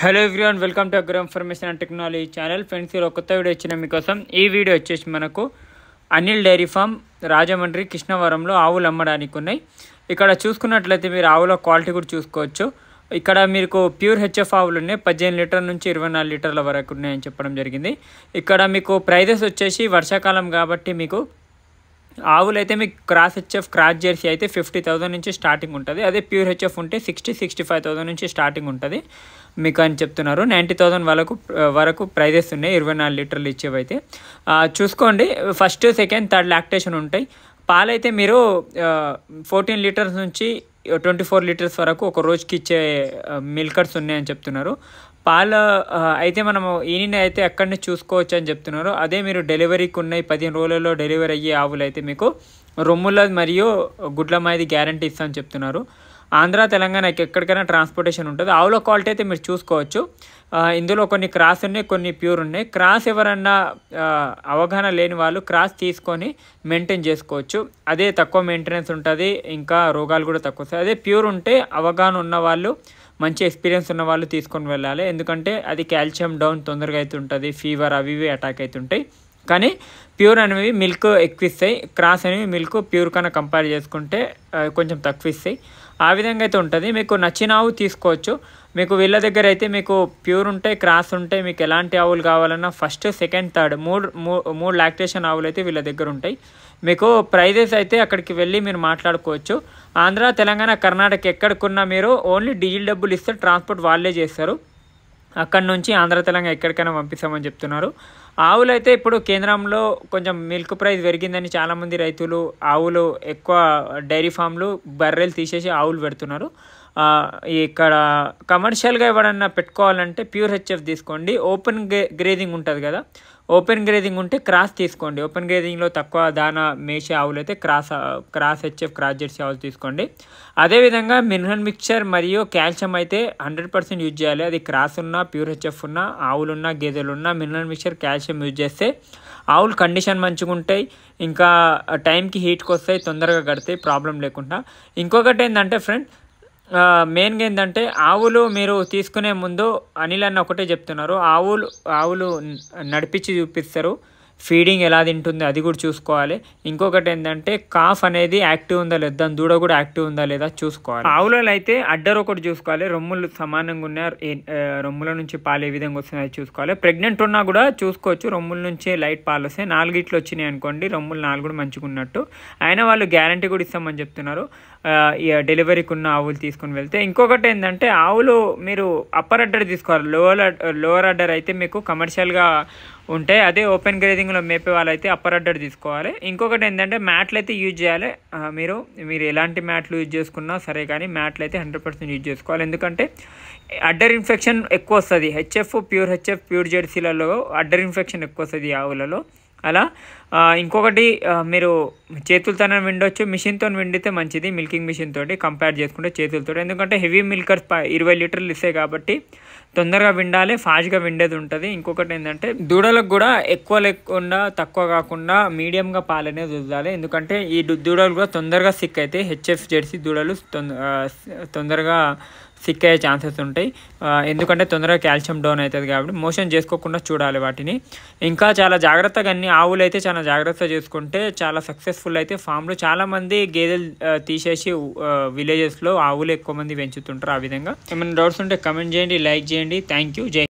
hello everyone welcome to Agra information and technology channel friends ఈరోజు కొత్త video వచ్చిన మీకోసం ఈ వీడియో వచ్చేసి మనకు అనిల్ డైరీ ఫామ్ రాజమండ్రి కృష్ణవరంలో ఆవులు అమ్మడానికి ఉన్నాయి ఇక్కడ చూసుకున్నట్లయితే మీరు ఆవుల క్వాలిటీ కూడా చూసుకోవచ్చు ఇక్కడ మీకు ప్యూర్ హెచ్ఎఫ్ ఆవులు ఉన్నాయి పద్దెనిమిది లీటర్ నుంచి ఇరవై నాలుగు లీటర్ల వరకు ఉన్నాయని చెప్పడం జరిగింది ఇక్కడ మీకు ప్రైజెస్ వచ్చేసి వర్షాకాలం కాబట్టి మీకు ఆవులు అయితే మీకు క్రాస్ హెచ్ఎఫ్ క్రాస్ జెర్సీ అయితే ఫిఫ్టీ థౌసండ్ నుంచి స్టార్టింగ్ ఉంటుంది అదే ప్యూర్ హెచ్ఎఫ్ ఉంటే సిక్స్టీ సిక్స్టీ ఫైవ్ థౌసండ్ నుంచి స్టార్టింగ్ ఉంటుంది మీకు అని చెప్తున్నారు నైంటీ థౌసండ్ వరకు వరకు ప్రైజెస్ ఉన్నాయి ఇరవై నాలుగు లీటర్లు ఇచ్చేవైతే చూసుకోండి ఫస్ట్ సెకండ్ థర్డ్ లాక్టేషన్ ఉంటాయి పాలైతే మీరు ఫోర్టీన్ లీటర్స్ నుంచి ట్వంటీ ఫోర్ లీటర్స్ వరకు ఒక రోజుకి ఇచ్చే మిల్కర్స్ ఉన్నాయని చెప్తున్నారు పాల అయితే మనము ఈయనని అయితే ఎక్కడి నుంచి చూసుకోవచ్చు అని చెప్తున్నారు అదే మీరు డెలివరీకి ఉన్నాయి పదిహేను రోజులలో డెలివరీ అయ్యే ఆవులు అయితే మీకు రొమ్ముల మరియు గుడ్ల మాది గ్యారంటీ ఇస్తా అని చెప్తున్నారు ఆంధ్ర తెలంగాణకి ఎక్కడికైనా ట్రాన్స్పోర్టేషన్ ఉంటుంది ఆవులో క్వాలిటీ అయితే మీరు చూసుకోవచ్చు ఇందులో కొన్ని క్రాస్ ఉన్నాయి కొన్ని ప్యూర్ ఉన్నాయి క్రాస్ ఎవరన్నా అవగాహన లేని వాళ్ళు క్రాస్ తీసుకొని మెయింటైన్ చేసుకోవచ్చు అదే తక్కువ మెయింటెనెన్స్ ఉంటుంది ఇంకా రోగాలు కూడా తక్కువ వస్తాయి అదే ప్యూర్ ఉంటే అవగాహన ఉన్న వాళ్ళు మంచి ఎక్స్పీరియన్స్ ఉన్న వాళ్ళు తీసుకొని వెళ్ళాలి ఎందుకంటే అది కాల్షియం డౌన్ తొందరగా అయితే ఉంటుంది ఫీవర్ అవి ఇవి అటాక్ అవుతుంటాయి కానీ ప్యూర్ అనేవి మిల్క్ ఎక్కువ ఇస్తాయి క్రాస్ అనేవి మిల్క్ ప్యూర్ కన్నా కంపేర్ చేసుకుంటే కొంచెం తక్కువ ఇస్తాయి ఆ విధంగా అయితే ఉంటుంది మీకు నచ్చిన ఆవు తీసుకోవచ్చు మీకు వీళ్ళ దగ్గర అయితే మీకు ప్యూర్ ఉంటాయి క్రాస్ ఉంటాయి మీకు ఎలాంటి ఆవులు కావాలన్నా ఫస్ట్ సెకండ్ థర్డ్ మూడు మూడు లాక్టేషన్ ఆవులు అయితే వీళ్ళ దగ్గర ఉంటాయి మీకు ప్రైజెస్ అయితే అక్కడికి వెళ్ళి మీరు మాట్లాడుకోవచ్చు ఆంధ్ర తెలంగాణ కర్ణాటక ఎక్కడికున్నా మీరు ఓన్లీ డీజిల్ డబ్బులు ఇస్తే ట్రాన్స్పోర్ట్ వాళ్ళే చేస్తారు అక్కడ నుంచి ఆంధ్ర తెలంగాణ ఎక్కడికైనా పంపిస్తామని చెప్తున్నారు ఆవులైతే ఇప్పుడు కేంద్రంలో కొంచెం మిల్క్ ప్రైస్ పెరిగిందని చాలామంది రైతులు ఆవులు ఎక్కువ డైరీ ఫామ్లు బర్రెలు తీసేసి ఆవులు పెడుతున్నారు ఇక్కడ కమర్షియల్గా ఎవడన్నా పెట్టుకోవాలంటే ప్యూర్ హెచ్ఎఫ్ తీసుకోండి ఓపెన్ గ్రేదింగ్ ఉంటుంది కదా ఓపెన్ గ్రేజింగ్ ఉంటే క్రాస్ తీసుకోండి ఓపెన్ గ్రేజింగ్లో తక్కువ దాన మేసే ఆవులు అయితే cross cross HF cross Jersey ఆవులు తీసుకోండి అదేవిధంగా మినరల్ మిక్చర్ మరియు కాల్షియం అయితే హండ్రెడ్ పర్సెంట్ యూజ్ చేయాలి అది క్రాస్ ఉన్నా ప్యూర్ హెచ్ఎఫ్ ఉన్నా ఆవులున్నా గేదెలున్నా మినరల్ మిక్చర్ కాల్షియం యూజ్ చేస్తే ఆవులు కండిషన్ మంచిగా ఉంటాయి ఇంకా టైంకి హీట్కి వస్తాయి తొందరగా కడతాయి ప్రాబ్లం లేకుండా ఇంకొకటి ఏంటంటే ఫ్రెండ్ మెయిన్గా ఏంటంటే ఆవులు మీరు తీసుకునే ముందు అనిల్ అన్న ఒకటే చెప్తున్నారు ఆవులు ఆవులు నడిపించి చూపిస్తారు ఫీడింగ్ ఎలా తింటుంది అది కూడా చూసుకోవాలి ఇంకొకటి ఏంటంటే కాఫ్ అనేది యాక్టివ్ ఉందా లేదా దాని దూడ కూడా యాక్టివ్ ఉందా లేదా చూసుకోవాలి ఆవులలో అయితే అడ్డర్ ఒకటి చూసుకోవాలి రొమ్ములు సమానంగా ఉన్న రొమ్ముల నుంచి పాలు ఏ విధంగా వస్తున్నాయి చూసుకోవాలి ప్రెగ్నెంట్ ఉన్నా కూడా చూసుకోవచ్చు రొమ్ముల నుంచి లైట్ పాలు వస్తాయి నాలుగిట్లు వచ్చినాయి అనుకోండి రొమ్ములు నాలుగు కూడా మంచిగా ఉన్నట్టు అయినా వాళ్ళు గ్యారంటీ కూడా ఇస్తామని చెప్తున్నారు డెలివరీకి ఉన్న ఆవులు తీసుకొని వెళ్తే ఇంకొకటి ఏంటంటే ఆవులు మీరు అప్పర్ అడ్డర్ తీసుకోవాలి లోవర్ లోవర్ అడ్డర్ అయితే మీకు కమర్షియల్గా ఉంటాయి అదే ఓపెన్ గ్రేదింగ్లో మేపే వాళ్ళైతే అప్పర్ అడ్డర్ తీసుకోవాలి ఇంకొకటి ఏంటంటే మ్యాట్లు అయితే యూజ్ చేయాలి మీరు మీరు ఎలాంటి మ్యాట్లు యూజ్ చేసుకున్నా సరే కానీ మ్యాట్లు అయితే హండ్రెడ్ పర్సెంట్ యూజ్ చేసుకోవాలి ఎందుకంటే అడ్డర్ ఇన్ఫెక్షన్ ఎక్కువ వస్తుంది హెచ్ఎఫ్ ప్యూర్ హెచ్ఎఫ్ ప్యూర్ జెర్సీలలో అడ్డర్ ఇన్ఫెక్షన్ ఎక్కువ వస్తుంది ఆవులలో అలా ఇంకొకటి మీరు చేతులతోనే విండొచ్చు మిషన్తో విండితే మంచిది మిల్కింగ్ మిషన్ తోటి కంపేర్ చేసుకుంటే చేతులతో ఎందుకంటే హెవీ మిల్కర్స్ ఇరవై లీటర్లు ఇస్తాయి కాబట్టి తొందరగా విండాలి ఫాస్ట్గా విండేది ఉంటుంది ఇంకొకటి ఏంటంటే దూడలకు కూడా ఎక్కువ లేకుండా తక్కువ కాకుండా మీడియంగా పాలనేది వదలాలి ఎందుకంటే ఈ దూడలు కూడా తొందరగా సిక్ అయితే హెచ్ఎఫ్ జెర్సీ దూడలు తొందరగా సిక్ అయ్యే ఛాన్సెస్ ఉంటాయి ఎందుకంటే తొందరగా కాల్షియం డౌన్ అవుతుంది కాబట్టి మోషన్ చేసుకోకుండా చూడాలి వాటిని ఇంకా చాలా జాగ్రత్తగా అన్ని ఆవులు అయితే చాలా జాగ్రత్త చేసుకుంటే చాలా సక్సెస్ఫుల్ అయితే ఫామ్లో చాలామంది గేదెలు తీసేసి విలేజెస్లో ఆవులు ఎక్కువ మంది పెంచుతుంటారు ఆ విధంగా ఏమైనా డౌట్స్ ఉంటే కమెంట్ చేయండి లైక్ చేయండి చేయండి థ్యాంక్ యూ జై